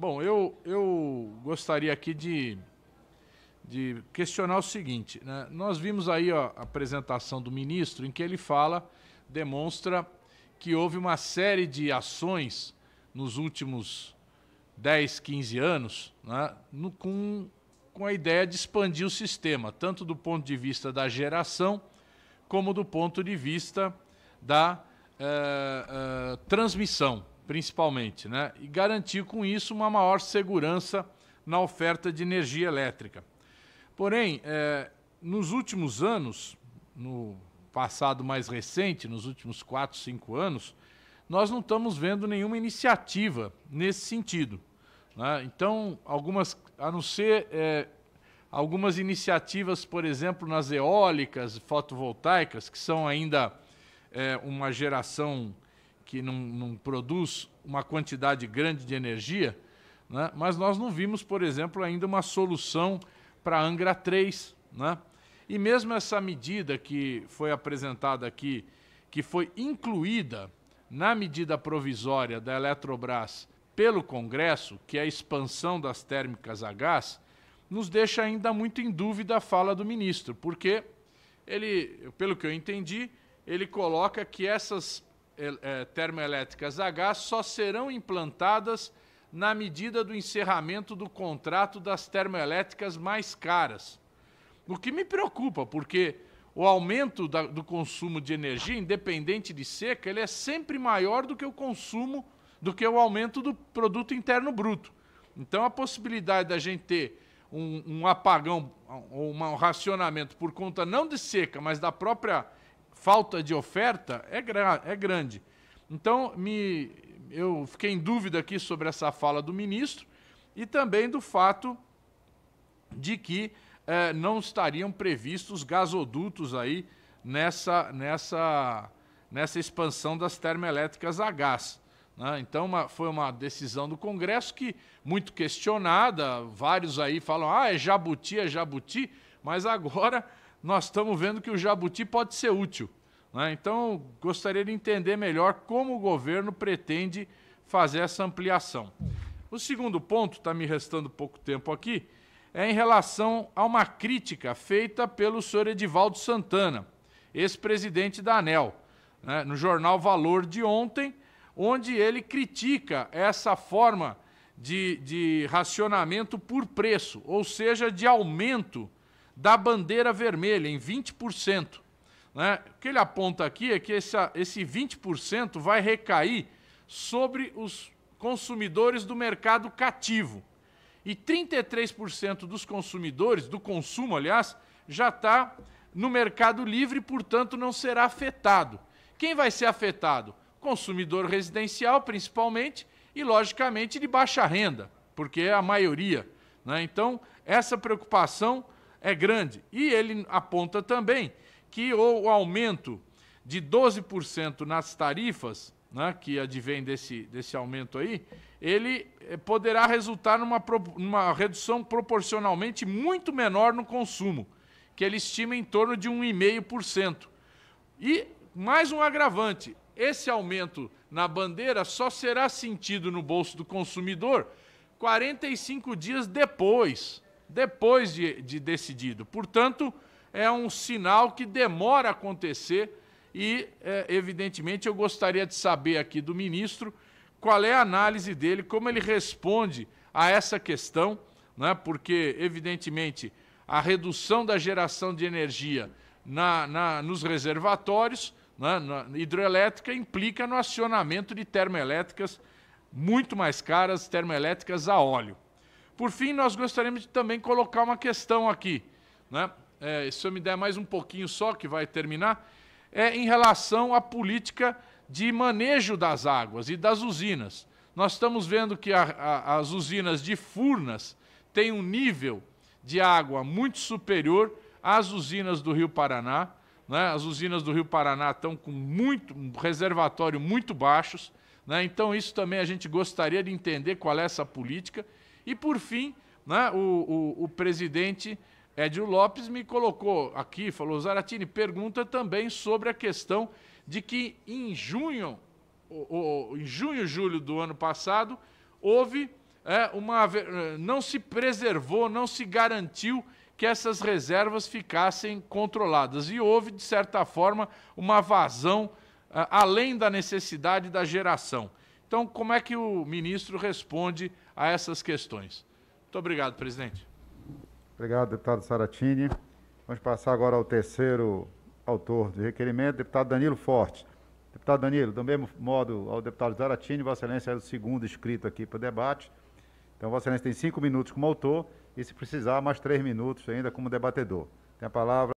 Bom, eu, eu gostaria aqui de, de questionar o seguinte. Né? Nós vimos aí ó, a apresentação do ministro em que ele fala, demonstra que houve uma série de ações nos últimos 10, 15 anos né? no, com, com a ideia de expandir o sistema, tanto do ponto de vista da geração como do ponto de vista da eh, eh, transmissão principalmente, né? e garantir com isso uma maior segurança na oferta de energia elétrica. Porém, é, nos últimos anos, no passado mais recente, nos últimos 4, 5 anos, nós não estamos vendo nenhuma iniciativa nesse sentido. Né? Então, algumas, a não ser é, algumas iniciativas, por exemplo, nas eólicas fotovoltaicas, que são ainda é, uma geração que não, não produz uma quantidade grande de energia, né? mas nós não vimos, por exemplo, ainda uma solução para a Angra 3. Né? E mesmo essa medida que foi apresentada aqui, que foi incluída na medida provisória da Eletrobras pelo Congresso, que é a expansão das térmicas a gás, nos deixa ainda muito em dúvida a fala do ministro, porque ele, pelo que eu entendi, ele coloca que essas é, termoelétricas H só serão implantadas na medida do encerramento do contrato das termoelétricas mais caras. O que me preocupa, porque o aumento da, do consumo de energia, independente de seca, ele é sempre maior do que o consumo, do que o aumento do produto interno bruto. Então a possibilidade da gente ter um, um apagão ou um racionamento por conta não de seca, mas da própria falta de oferta é, gra é grande. Então, me, eu fiquei em dúvida aqui sobre essa fala do ministro e também do fato de que eh, não estariam previstos gasodutos aí nessa, nessa, nessa expansão das termoelétricas a gás. Né? Então, uma, foi uma decisão do Congresso que, muito questionada, vários aí falam, ah, é jabuti, é jabuti, mas agora nós estamos vendo que o jabuti pode ser útil. Né? Então, gostaria de entender melhor como o governo pretende fazer essa ampliação. O segundo ponto, está me restando pouco tempo aqui, é em relação a uma crítica feita pelo senhor Edivaldo Santana, ex-presidente da ANEL, né? no jornal Valor de ontem, onde ele critica essa forma de, de racionamento por preço, ou seja, de aumento da bandeira vermelha, em 20%. Né? O que ele aponta aqui é que esse esse 20% vai recair sobre os consumidores do mercado cativo. E 33% dos consumidores, do consumo, aliás, já está no mercado livre, portanto, não será afetado. Quem vai ser afetado? Consumidor residencial, principalmente, e, logicamente, de baixa renda, porque é a maioria. Né? Então, essa preocupação é grande. E ele aponta também que o aumento de 12% nas tarifas, né, que advém desse, desse aumento aí, ele eh, poderá resultar numa, numa redução proporcionalmente muito menor no consumo, que ele estima em torno de 1,5%. E mais um agravante: esse aumento na bandeira só será sentido no bolso do consumidor 45 dias depois depois de, de decidido. Portanto, é um sinal que demora a acontecer e, é, evidentemente, eu gostaria de saber aqui do ministro qual é a análise dele, como ele responde a essa questão, né? porque, evidentemente, a redução da geração de energia na, na nos reservatórios né? na hidroelétrica implica no acionamento de termoelétricas muito mais caras, termoelétricas a óleo. Por fim, nós gostaríamos de também colocar uma questão aqui. Né? É, se eu me der mais um pouquinho só, que vai terminar, é em relação à política de manejo das águas e das usinas. Nós estamos vendo que a, a, as usinas de Furnas têm um nível de água muito superior às usinas do Rio Paraná. Né? As usinas do Rio Paraná estão com muito um reservatório muito baixos. Né? Então, isso também a gente gostaria de entender qual é essa política. E por fim, né, o, o, o presidente Edil Lopes me colocou aqui, falou, Zaratini, pergunta também sobre a questão de que em junho, em junho, julho do ano passado, houve é, uma. Eh, não se preservou, não se garantiu que essas reservas ficassem controladas. E houve, de certa forma, uma vazão eh, além da necessidade da geração. Então, como é que o ministro responde a essas questões. Muito obrigado, presidente. Obrigado, deputado Saratini. Vamos passar agora ao terceiro autor do requerimento, deputado Danilo Forte. Deputado Danilo, do mesmo modo ao deputado Zaratini, Vossa Excelência é o segundo inscrito aqui para o debate. Então, Vossa Excelência tem cinco minutos como autor e, se precisar, mais três minutos ainda como debatedor. Tem a palavra.